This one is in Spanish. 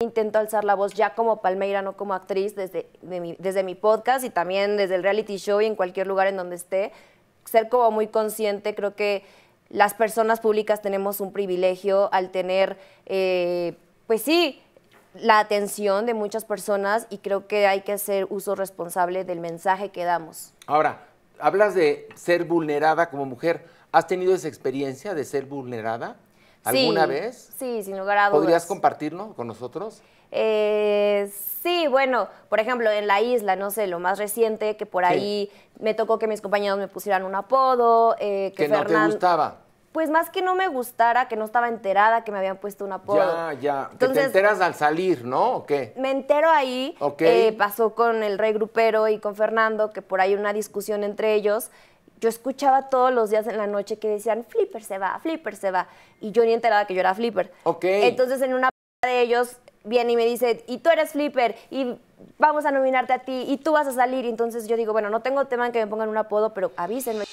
Intento alzar la voz ya como palmeira, no como actriz, desde, mi, desde mi podcast y también desde el reality show y en cualquier lugar en donde esté. Ser como muy consciente, creo que las personas públicas tenemos un privilegio al tener, eh, pues sí, la atención de muchas personas y creo que hay que hacer uso responsable del mensaje que damos. Ahora, hablas de ser vulnerada como mujer. ¿Has tenido esa experiencia de ser vulnerada? alguna vez? Sí, sin lugar a dudas. ¿Podrías compartirlo con nosotros? Eh, sí, bueno, por ejemplo, en la isla, no sé, lo más reciente, que por ahí me tocó que mis compañeros me pusieran un apodo. Eh, que, no te gustaba pues más que no me gustara, que no estaba enterada que me habían puesto un apodo. Ya, ya. te enteras al salir, ¿no? ¿O qué? Me entero ahí. qué eh, pasó con el regrupero y con Fernando, que por ahí una discusión entre ellos yo escuchaba todos los días en la noche que decían, Flipper se va, Flipper se va. Y yo ni enteraba que yo era Flipper. Ok. Entonces en una de ellos viene y me dice, y tú eres Flipper, y vamos a nominarte a ti, y tú vas a salir. entonces yo digo, bueno, no tengo tema en que me pongan un apodo, pero avísenme.